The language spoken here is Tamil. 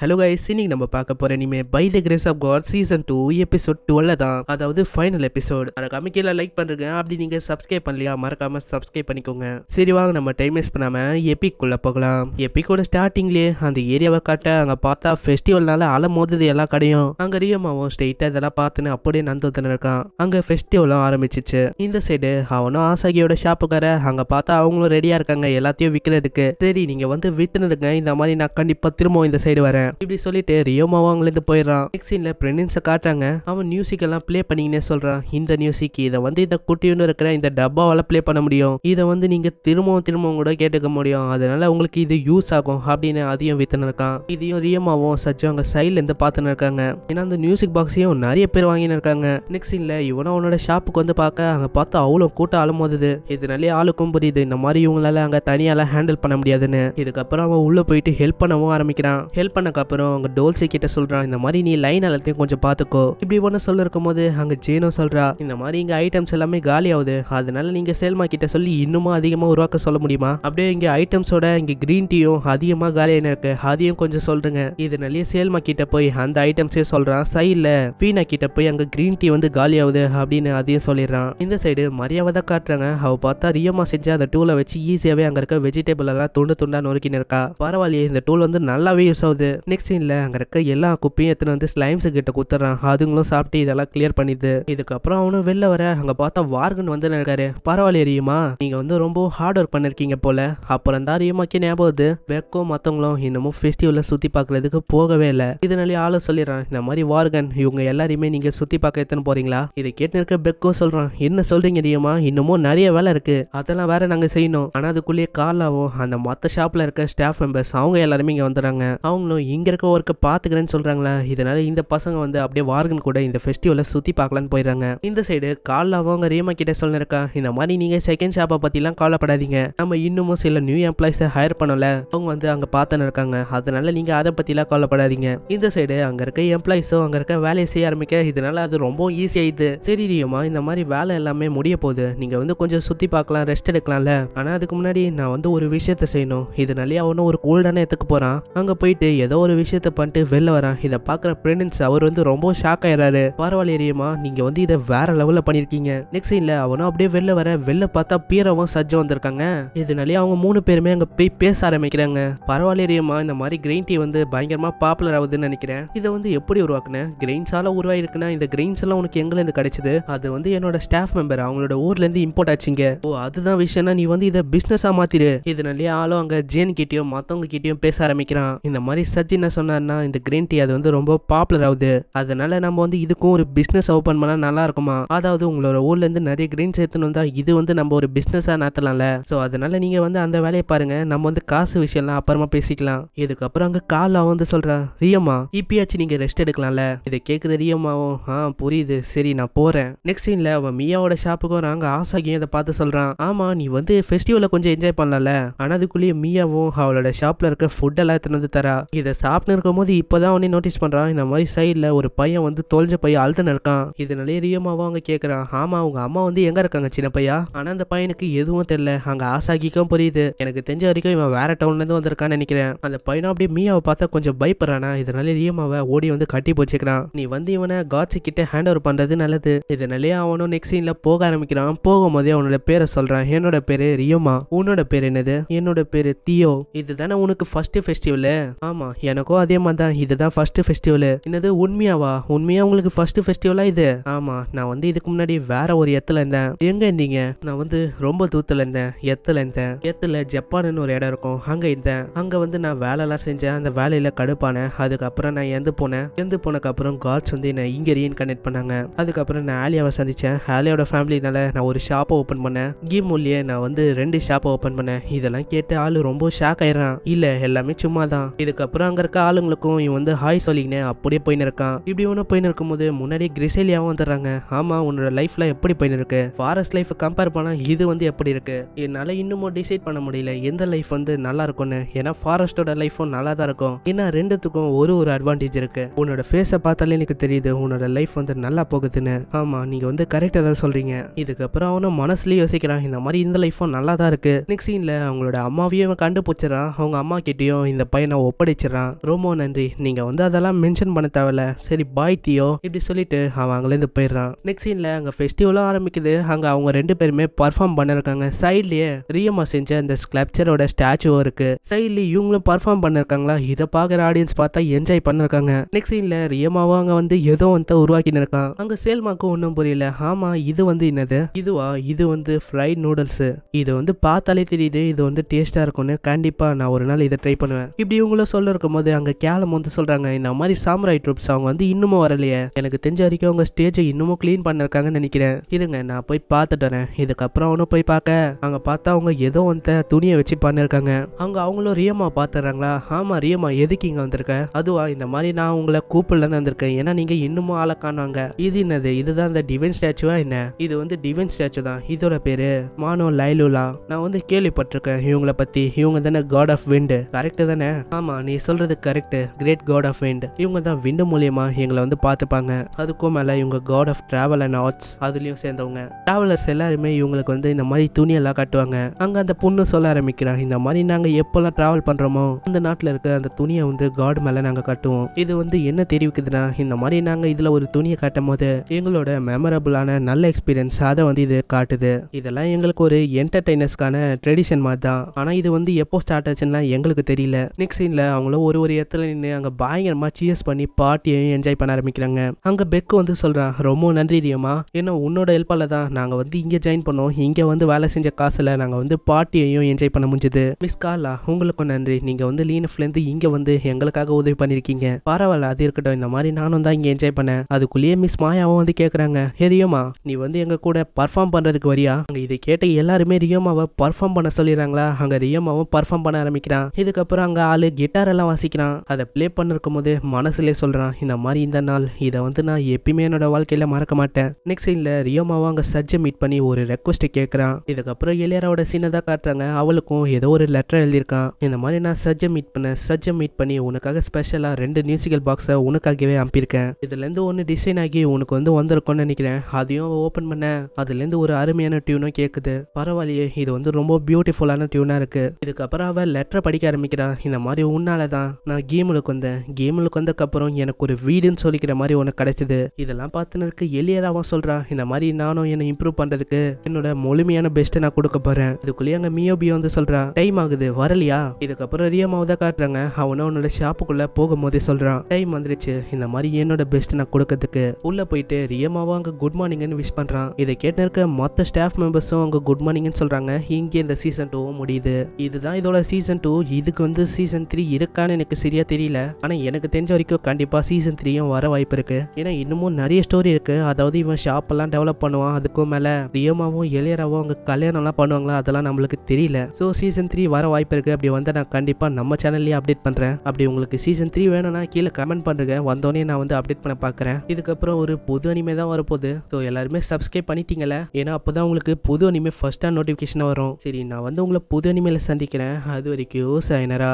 ஹலோ கைஸ் இன்னைக்கு நம்ம பார்க்க போற இனிமே by the grace of God season two episode twelve தான் அதாவது ஃபைனல் எபிசோட் கம்மி கீழே லைக் பண்ணுங்க அப்படி நீங்க சப்ஸ்கிரைப் பண்ணலையா மறக்காம சப்ஸ்கிரைப் பண்ணிக்கோங்க சரி வாங்க நம்ம டைம் வேஸ்ட் பண்ணாம எபிக் குள்ள போகலாம் எபிக்கோட ஸ்டார்டிங்லேயே அந்த ஏரியாவை காட்ட அங்கே பார்த்தா ஃபெஸ்டிவல்னால அலை மோதுது எல்லா கடையும் அங்கே ரியமாவும் ஸ்ட்ரெயிட்டாக இதெல்லாம் பார்த்துன்னு அப்படியே நந்தத்தில் இருக்கான் அங்கே ஃபெஸ்டிவலும் ஆரம்பிச்சிச்சு இந்த சைடு அவனும் ஆசாகியோட ஷாப்புக்கார அங்கே பார்த்தா அவங்களும் ரெடியா இருக்காங்க எல்லாத்தையும் விற்கிறதுக்கு சரி நீங்க வந்து விற்றுன்னு இருக்கேன் இந்த மாதிரி நான் கண்டிப்பா திரும்பவும் இந்த சைடு வரேன் போறேன் இப்படி சொல்லிட்டு ரியோமாவும் அவங்களேருந்து போயிடறான் நெக்ஸ்ட் சீன்ல பிரெனின்ஸை காட்டுறாங்க அவன் மியூசிக் எல்லாம் பிளே பண்ணிங்கன்னே சொல்றான் இந்த மியூசிக் இதை வந்து இந்த குட்டின்னு இருக்கிற இந்த டப்பாவால பிளே பண்ண முடியும் இதை வந்து நீங்க திரும்பவும் திரும்பவும் கூட கேட்டுக்க முடியும் அதனால உங்களுக்கு இது யூஸ் ஆகும் அப்படின்னு அதையும் வித்துன்னு இருக்கான் இதையும் ரியோமாவும் சஜ்ஜும் அவங்க சைட்ல இருந்து பார்த்துன்னு இருக்காங்க ஏன்னா அந்த மியூசிக் பாக்ஸையும் நிறைய பேர் வாங்கின்னு இருக்காங்க நெக்ஸ்ட் சீன்ல இவனும் அவனோட ஷாப்புக்கு வந்து பார்க்க அங்க பார்த்து அவ்வளவு கூட்டம் அலமோதுது இதனாலே ஆளுக்கும் புரியுது இந்த மாதிரி இவங்களால அங்க தனியால ஹேண்டில் பண்ண முடியாதுன்னு இதுக்கப்புறம் அவன் உள்ள போயிட்டு ஹெல்ப் பண்ணவும் ஆரம்பிக்கிறான் ஹெல்ப் பண்ண போனதுக்கப்புறம் அங்கே டோல்சி கிட்ட சொல்கிறான் இந்த மாதிரி நீ லைன் எல்லாத்தையும் கொஞ்சம் பார்த்துக்கோ இப்படி ஒன்று சொல்லிருக்கும் போது அங்கே ஜீனோ சொல்கிறா இந்த மாதிரி இங்கே ஐட்டம்ஸ் எல்லாமே காலி ஆகுது அதனால நீங்கள் சேல்மா கிட்ட சொல்லி இன்னுமா அதிகமாக உருவாக்க சொல்ல முடியுமா அப்படியே இங்கே ஐட்டம்ஸோட இங்கே கிரீன் டீயும் அதிகமாக காலியான இருக்கு அதையும் கொஞ்சம் சொல்லுங்க இதனாலேயே சேல்மா கிட்ட போய் அந்த ஐட்டம்ஸே சொல்கிறான் சைடில் பீனா கிட்ட போய் அங்கே க்ரீன் டீ வந்து காலி ஆகுது அப்படின்னு அதையும் சொல்லிடுறான் இந்த சைடு மரியாதை தான் காட்டுறாங்க அவ பார்த்தா ரியமா செஞ்சு அந்த டூலை வச்சு ஈஸியாகவே அங்கே இருக்க வெஜிடபிள் எல்லாம் துண்டு துண்டா நொறுக்கின்னு இருக்கா பரவாயில்லையே இந்த டூல் வந்து நல்லாவே யூஸ் ஆகுது நெக்ஸ்ட் சீனில் அங்கே இருக்க எல்லா குப்பையும் எத்தனை வந்து ஸ்லைம்ஸ் கிட்ட குத்துறான் அதுங்களும் சாப்பிட்டு இதெல்லாம் கிளியர் பண்ணிது இதுக்கப்புறம் அவனும் வெளில வர அங்கே பார்த்தா வார்கன் வந்து இருக்காரு பரவாயில்ல ரியமா நீங்க வந்து ரொம்ப ஹார்ட் ஒர்க் பண்ணிருக்கீங்க போல அப்புறம் தான் ரியமாக்கி ஞாபகம் வருது வெக்கோ மற்றவங்களும் இன்னமும் ஃபெஸ்டிவலில் சுற்றி பார்க்குறதுக்கு போகவே இல்லை இதனாலே ஆள சொல்லிடுறான் இந்த மாதிரி வார்கன் இவங்க எல்லாரையுமே நீங்க சுற்றி பார்க்க எத்தனை போறீங்களா இதை கேட்டு இருக்க பெக்கோ சொல்றான் என்ன சொல்றீங்க ரியமா இன்னமும் நிறைய வேலை இருக்கு அதெல்லாம் வேற நாங்கள் செய்யணும் ஆனால் அதுக்குள்ளேயே காலாவும் அந்த மற்ற ஷாப்பில் இருக்க ஸ்டாஃப் மெம்பர்ஸ் அவங்க எல்லாருமே இங்கே வந்துடுறாங்க அவங்களும் இங்கே இருக்க ஒர்க்கை பார்த்துக்கிறேன்னு சொல்கிறாங்களே இதனால் இந்த பசங்க வந்து அப்படியே வார்கன் கூட இந்த ஃபெஸ்டிவலை சுற்றி பார்க்கலான்னு போயிடுறாங்க இந்த சைடு காலில் அவங்க ரீமா கிட்ட சொல்லிருக்கா இந்த மாதிரி நீங்கள் செகண்ட் ஷாப்பை பற்றிலாம் கவலைப்படாதீங்க நம்ம இன்னமும் சில நியூ எம்ப்ளாயிஸை ஹையர் பண்ணல அவங்க வந்து அங்கே பார்த்துன்னு இருக்காங்க அதனால நீங்கள் அதை பற்றிலாம் கவலைப்படாதீங்க இந்த சைடு அங்கே இருக்க எம்ப்ளாயிஸும் அங்கே இருக்க வேலையை செய்ய ஆரம்பிக்க இதனால அது ரொம்ப ஈஸியாயிடுது சரி ரீமா இந்த மாதிரி வேலை எல்லாமே முடிய போகுது நீங்கள் வந்து கொஞ்சம் சுற்றி பார்க்கலாம் ரெஸ்ட் எடுக்கலாம்ல ஆனால் அதுக்கு முன்னாடி நான் வந்து ஒரு விஷயத்த செய்யணும் இதனாலே அவனும் ஒரு கோல்டான எத்துக்கு போகிறான் அங்கே போயிட்டு ஏதோ ஒரு விஷயத்த பண்ணிட்டு வெளில வரான் இதை பார்க்குற பிரின்ஸ் அவர் வந்து ரொம்ப ஷாக் பரவாயில்ல பரவாயில்லையமா நீங்கள் வந்து இதை வேற லெவலில் பண்ணியிருக்கீங்க நெக்ஸ்ட் இல்லை அவனும் அப்படியே வெளில வர வெளில பார்த்தா பீரவும் சஜ்ஜும் வந்திருக்காங்க இதனாலே அவங்க மூணு பேருமே அங்கே போய் பேச ஆரம்பிக்கிறாங்க பரவாயில்லையமா இந்த மாதிரி கிரீன் டீ வந்து பயங்கரமாக பாப்புலர் ஆகுதுன்னு நினைக்கிறேன் இதை வந்து எப்படி உருவாக்குனேன் கிரெயின்ஸால உருவாயிருக்குன்னா இந்த கிரெயின்ஸ் எல்லாம் உனக்கு இருந்து கிடைச்சது அது வந்து என்னோட ஸ்டாஃப் மெம்பர் அவங்களோட ஊர்லேருந்து இம்போர்ட் ஆச்சுங்க ஓ அதுதான் விஷயம்னா நீ வந்து இதை பிஸ்னஸாக மாத்திரு இதனாலேயே ஆளும் அங்கே ஜேன் கிட்டயும் மத்தவங்க கிட்டேயும் பேச ஆரம்பிக்கிறான் இந்த மாதிரி சஜ் பற்றி என்ன சொன்னார்னா இந்த கிரீன் டீ அது வந்து ரொம்ப பாப்புலர் ஆகுது அதனால நம்ம வந்து இதுக்கும் ஒரு பிஸ்னஸ் ஓப்பன் பண்ணால் நல்லா இருக்குமா அதாவது உங்களோட ஊர்லேருந்து நிறைய கிரீன் சேர்த்துன்னு வந்தால் இது வந்து நம்ம ஒரு பிஸ்னஸாக நடத்தலாம்ல ஸோ அதனால நீங்கள் வந்து அந்த வேலையை பாருங்கள் நம்ம வந்து காசு விஷயம்லாம் அப்புறமா பேசிக்கலாம் இதுக்கப்புறம் அங்கே காலாக வந்து சொல்கிறேன் ரியம்மா இப்பயாச்சும் நீங்கள் ரெஸ்ட் எடுக்கலாம்ல இதை கேட்குற ரியம்மாவும் ஆ புரியுது சரி நான் போகிறேன் நெக்ஸ்ட் சீனில் அவன் மியாவோட ஷாப்புக்கும் நாங்கள் ஆசாகியும் இதை பார்த்து சொல்கிறான் ஆமாம் நீ வந்து ஃபெஸ்டிவலில் கொஞ்சம் என்ஜாய் பண்ணலாம்ல ஆனால் அதுக்குள்ளேயே மியாவும் அவளோட ஷாப்பில் இருக்க ஃபுட்டெல்லாம் எடுத்துகிட்டு வந்து தரா இதை சாப்பிட்டு இருக்கும்போது இப்போதான் தான் நோட்டீஸ் பண்ணுறான் இந்த மாதிரி சைடில் ஒரு பையன் வந்து தோல்ஜ பையன் அழுத்தன இருக்கான் இதனாலே ரியமாவும் அவங்க கேட்குறான் ஆமாம் அவங்க அம்மா வந்து எங்கே இருக்காங்க சின்ன பையா ஆனால் அந்த பையனுக்கு எதுவும் தெரில அங்கே ஆசாகிக்கும் புரியுது எனக்கு தெரிஞ்ச வரைக்கும் இவன் வேறு டவுன்லேருந்து வந்திருக்கான்னு நினைக்கிறேன் அந்த பையனை அப்படியே மீயாவை பார்த்தா கொஞ்சம் பயப்படுறானா இதனாலே ரியமாவை ஓடி வந்து கட்டி போச்சுக்கிறான் நீ வந்து இவனை காட்சி கிட்ட ஹேண்ட் ஓவர் பண்ணுறது நல்லது இதனாலேயே அவனும் நெக்ஸ்ட் சீனில் போக ஆரம்பிக்கிறான் போகும்போதே அவனோட பேரை சொல்கிறான் என்னோட பேர் ரியமா உன்னோட பேர் என்னது என்னோட பேர் தியோ இதுதானே உனக்கு ஃபர்ஸ்ட் ஃபெஸ்டிவலு ஆமாம் எனக்கும் அதே மாதிரி தான் இதுதான் ஃபர்ஸ்ட் ஃபெஸ்டிவல் என்னது உண்மையாவா உண்மையா உங்களுக்கு ஃபர்ஸ்ட் ஃபெஸ்டிவலா இது ஆமா நான் வந்து இதுக்கு முன்னாடி வேற ஒரு இடத்துல இருந்தேன் எங்க இருந்தீங்க நான் வந்து ரொம்ப தூத்துல இருந்தேன் எத்துல இருந்தேன் எத்துல ஜப்பான் ஒரு இடம் இருக்கும் அங்க இருந்தேன் அங்க வந்து நான் வேலைலாம் செஞ்சேன் அந்த வேலையில கடுப்பானேன் அதுக்கப்புறம் நான் இறந்து போனேன் இறந்து போனக்கு அப்புறம் காட்ஸ் வந்து என்னை இங்க ரீஇன்கனெக்ட் பண்ணாங்க அதுக்கப்புறம் நான் ஆலியாவை சந்திச்சேன் ஆலியாவோட ஃபேமிலினால நான் ஒரு ஷாப்பை ஓப்பன் பண்ணேன் கீம் மூலியே நான் வந்து ரெண்டு ஷாப்பை ஓப்பன் பண்ணேன் இதெல்லாம் கேட்டு ஆளு ரொம்ப ஷாக் ஆயிடுறான் இல்ல எல்லாமே சும்மா தான் இதுக்கப்புறம் அங்க இருக்க ஆளுங்களுக்கும் இவன் வந்து ஹாய் சொல்லிக்கினே அப்படியே போயின்னு இருக்கான் இப்படி ஒன்று போயின்னு இருக்கும்போது முன்னாடி கிரிசேலியாவும் வந்துடுறாங்க ஆமாம் உன்னோட லைஃப்ல எப்படி போயின்னு இருக்கு ஃபாரஸ்ட் லைஃப் கம்பேர் பண்ணா இது வந்து எப்படி இருக்கு என்னால் இன்னமும் டிசைட் பண்ண முடியல எந்த லைஃப் வந்து நல்லா இருக்கும்னு ஏன்னா ஃபாரஸ்டோட லைஃபும் நல்லா தான் இருக்கும் ஏன்னா ரெண்டுத்துக்கும் ஒரு ஒரு அட்வான்டேஜ் இருக்கு உன்னோட ஃபேஸை பார்த்தாலே எனக்கு தெரியுது உன்னோட லைஃப் வந்து நல்லா போகுதுன்னு ஆமாம் நீங்கள் வந்து கரெக்டாக தான் சொல்கிறீங்க இதுக்கப்புறம் அவனும் மனசுலயே யோசிக்கிறான் இந்த மாதிரி இந்த லைஃபும் நல்லா தான் இருக்கு நெக்ஸ்ட் சீன்ல அவங்களோட அம்மாவையும் கண்டுபிடிச்சிடறான் அவங்க அம்மா கிட்டயும் இந்த பையனை ஒப்படைச்சிடறான் சொல்கிறான் ரொம்ப நன்றி நீங்கள் வந்து அதெல்லாம் மென்ஷன் பண்ண தேவையில்ல சரி பாய் தியோ இப்படி சொல்லிட்டு அவன் அங்கேருந்து போயிடுறான் நெக்ஸ்ட் சீனில் அங்கே ஃபெஸ்டிவலும் ஆரம்பிக்குது அங்கே அவங்க ரெண்டு பேருமே பர்ஃபார்ம் பண்ணிருக்காங்க சைட்லேயே ரியமா செஞ்ச அந்த ஸ்கிளப்சரோட ஸ்டாச்சுவும் இருக்கு சைட்லேயே இவங்களும் பர்ஃபார்ம் பண்ணிருக்காங்களா இதை பார்க்குற ஆடியன்ஸ் பார்த்தா என்ஜாய் பண்ணிருக்காங்க நெக்ஸ்ட் சீனில் ரியமாவும் அங்கே வந்து ஏதோ வந்து உருவாக்கின்னு இருக்கான் அங்கே சேல்மாக்கும் ஒன்றும் புரியல ஆமாம் இது வந்து என்னது இதுவா இது வந்து ஃப்ரைட் நூடுல்ஸ் இது வந்து பார்த்தாலே தெரியுது இது வந்து டேஸ்ட்டாக இருக்கும்னு கண்டிப்பாக நான் ஒரு நாள் இதை ட்ரை பண்ணுவேன் இப்படி இவங்களும் சொல்லிருக்கும் போது அங்கே கேலம் வந்து சொல்கிறாங்க இந்த மாதிரி சாம்ராய் ட்ரூப்ஸ் அவங்க வந்து இன்னமும் வரலையே எனக்கு தெரிஞ்ச வரைக்கும் அவங்க ஸ்டேஜை இன்னமும் க்ளீன் பண்ணிருக்காங்கன்னு நினைக்கிறேன் இருங்க நான் போய் பார்த்துட்டேன் இதுக்கப்புறம் அவனும் போய் பார்க்க அங்கே பார்த்தா அவங்க ஏதோ வந்த துணியை வச்சு பண்ணிருக்காங்க அவங்க அவங்களும் ரியமா பார்த்துறாங்களா ஆமாம் ரியமா எதுக்கு இங்கே வந்திருக்க அதுவா இந்த மாதிரி நான் உங்களை கூப்பிடலன்னு வந்திருக்கேன் ஏன்னா நீங்கள் இன்னமும் ஆளை காணுவாங்க இது என்னது இதுதான் இந்த டிவைன் ஸ்டாச்சுவா என்ன இது வந்து டிவைன் ஸ்டாச்சு தான் இதோட பேரு மானோ லைலுலா நான் வந்து கேள்விப்பட்டிருக்கேன் இவங்களை பத்தி இவங்க தானே காட் ஆஃப் விண்டு கரெக்டு தானே ஆமா நீ சொல்ற சொல்றது correct great god of wind இவங்க தான் விண்டு மூலியமா எங்களை வந்து பார்த்துப்பாங்க அதுக்கும் மேலே இவங்க god of travel and arts அதுலேயும் சேர்ந்தவங்க ட்ராவலர்ஸ் எல்லாருமே இவங்களுக்கு வந்து இந்த மாதிரி துணியெல்லாம் காட்டுவாங்க அங்கே அந்த பொண்ணு சொல்ல ஆரம்பிக்கிறாங்க இந்த மாதிரி நாங்கள் எப்போல்லாம் ட்ராவல் பண்றோமோ அந்த நாட்டில் இருக்க அந்த துணியை வந்து காட் மேலே நாங்கள் காட்டுவோம் இது வந்து என்ன தெரிவிக்குதுன்னா இந்த மாதிரி நாங்கள் இதில் ஒரு துணியை காட்டும் போது எங்களோட மெமரபுளான நல்ல எக்ஸ்பீரியன்ஸ் அதை வந்து இது காட்டுது இதெல்லாம் எங்களுக்கு ஒரு என்டர்டைனர்ஸ்க்கான ட்ரெடிஷன் மாதிரி தான் ஆனால் இது வந்து எப்போ ஸ்டார்ட் ஆச்சுன்னா எங்களுக்கு தெரியல நெக்ஸ்ட் சீனில் அவங்களும் ஒரு ஒரு ஒரு இடத்துல நின்று அங்கே பயங்கரமாக சீஸ் பண்ணி பார்ட்டியையும் என்ஜாய் பண்ண ஆரம்பிக்கிறாங்க அங்கே பெக்கு வந்து சொல்கிறான் ரொம்ப நன்றி ரியமா ஏன்னா உன்னோட ஹெல்ப்பால் தான் நாங்கள் வந்து இங்கே ஜாயின் பண்ணோம் இங்கே வந்து வேலை செஞ்ச காசில் நாங்கள் வந்து பார்ட்டியையும் என்ஜாய் பண்ண முடிஞ்சது மிஸ் காலா உங்களுக்கும் நன்றி நீங்கள் வந்து லீனஃப்லேருந்து இங்கே வந்து எங்களுக்காக உதவி பண்ணியிருக்கீங்க பரவாயில்ல அது இருக்கட்டும் இந்த மாதிரி நானும் தான் இங்கே என்ஜாய் பண்ணேன் அதுக்குள்ளேயே மிஸ் மாயாவும் வந்து கேட்குறாங்க ஹெரியோமா நீ வந்து எங்கள் கூட பர்ஃபார்ம் பண்ணுறதுக்கு வரியா அங்கே இதை கேட்ட எல்லாருமே ரியோமாவை பர்ஃபார்ம் பண்ண சொல்லிடுறாங்களா அங்கே ரியோமாவும் பர்ஃபார்ம் பண்ண ஆரம்பிக்கிறான் இதுக்கப்புறம் அங்கே ஆள் கிட்டார் எல்லாம் ரசிக்கிறான் அதை ப்ளே பண்ணிருக்கும் போது மனசுலே சொல்கிறான் இந்த மாதிரி இந்த நாள் இதை வந்து நான் எப்பயுமே என்னோட வாழ்க்கையில் மறக்க மாட்டேன் நெக்ஸ்ட் சீனில் ரியோமாவும் அங்கே சர்ஜை மீட் பண்ணி ஒரு ரெக்வஸ்ட் கேட்குறான் இதுக்கப்புறம் இளையராவோட தான் காட்டுறாங்க அவளுக்கும் ஏதோ ஒரு லெட்டர் எழுதியிருக்கான் இந்த மாதிரி நான் சர்ஜை மீட் பண்ணேன் சர்ஜை மீட் பண்ணி உனக்காக ஸ்பெஷலாக ரெண்டு மியூசிக்கல் பாக்ஸை உனக்காகவே அனுப்பியிருக்கேன் இதுலேருந்து ஒன்று டிசைன் ஆகி உனக்கு வந்து வந்திருக்கும்னு நினைக்கிறேன் அதையும் ஓப்பன் பண்ண அதுலேருந்து ஒரு அருமையான டியூனும் கேட்குது பரவாயில்லையே இது வந்து ரொம்ப பியூட்டிஃபுல்லான டியூனாக இருக்குது இதுக்கப்புறம் அவள் லெட்டரை படிக்க ஆரம்பிக்கிறான் இந்த மாதிரி உன்னால தான் நான் கேமுக்கு வந்தேன் கேமுக்கு வந்ததுக்கப்புறம் எனக்கு ஒரு வீடுன்னு சொல்லிக்கிற மாதிரி ஒன்று கிடைச்சிது இதெல்லாம் பார்த்துனருக்கு எளியராவும் சொல்கிறான் இந்த மாதிரி நானும் என்னை இம்ப்ரூவ் பண்ணுறதுக்கு என்னோட முழுமையான பெஸ்ட்டை நான் கொடுக்க போகிறேன் இதுக்குள்ளேயே அங்கே மியோபியோ வந்து சொல்கிறான் டைம் ஆகுது வரலையா இதுக்கப்புறம் ரியமாவை தான் காட்டுறாங்க அவனும் அவனோட ஷாப்புக்குள்ளே போகும்போதே சொல்கிறான் டைம் வந்துருச்சு இந்த மாதிரி என்னோட பெஸ்ட் நான் கொடுக்கறதுக்கு உள்ளே போயிட்டு ரியமாவும் அங்கே குட் மார்னிங்னு விஷ் பண்ணுறான் இதை கேட்டு இருக்க மொத்த ஸ்டாஃப் மெம்பர்ஸும் அங்கே குட் மார்னிங்னு சொல்கிறாங்க இங்கே இந்த சீசன் டூவும் முடியுது இதுதான் இதோட சீசன் டூ இதுக்கு வந்து சீசன் த்ரீ இருக்கான்னு எனக்கு சரியாக தெரியல ஆனால் எனக்கு தெரிஞ்ச வரைக்கும் கண்டிப்பாக சீசன் த்ரீயும் வர வாய்ப்பு இருக்குது ஏன்னா இன்னமும் நிறைய ஸ்டோரி இருக்குது அதாவது இவன் ஷாப்பெல்லாம் டெவலப் பண்ணுவான் அதுக்கும் மேலே ரியமாவும் இளையராவும் அவங்க கல்யாணம்லாம் பண்ணுவாங்களா அதெல்லாம் நம்மளுக்கு தெரியல ஸோ சீசன் த்ரீ வர வாய்ப்பு இருக்குது அப்படி வந்தால் நான் கண்டிப்பாக நம்ம சேனல்லயே அப்டேட் பண்ணுறேன் அப்படி உங்களுக்கு சீசன் த்ரீ வேணும்னா கீழே கமெண்ட் பண்றேன் வந்தோடனே நான் வந்து அப்டேட் பண்ண பார்க்குறேன் இதுக்கப்புறம் ஒரு புது அனிமே தான் வரப்போகுது ஸோ எல்லாருமே சப்ஸ்கிரைப் பண்ணிட்டீங்களே ஏன்னா அப்போ தான் உங்களுக்கு புது அனிமே ஃபஸ்ட்டாக நோட்டிஃபிகேஷன் வரும் சரி நான் வந்து உங்களை புது அனிமையில் சந்திக்கிறேன் அது வரைக்கும் சாயனரா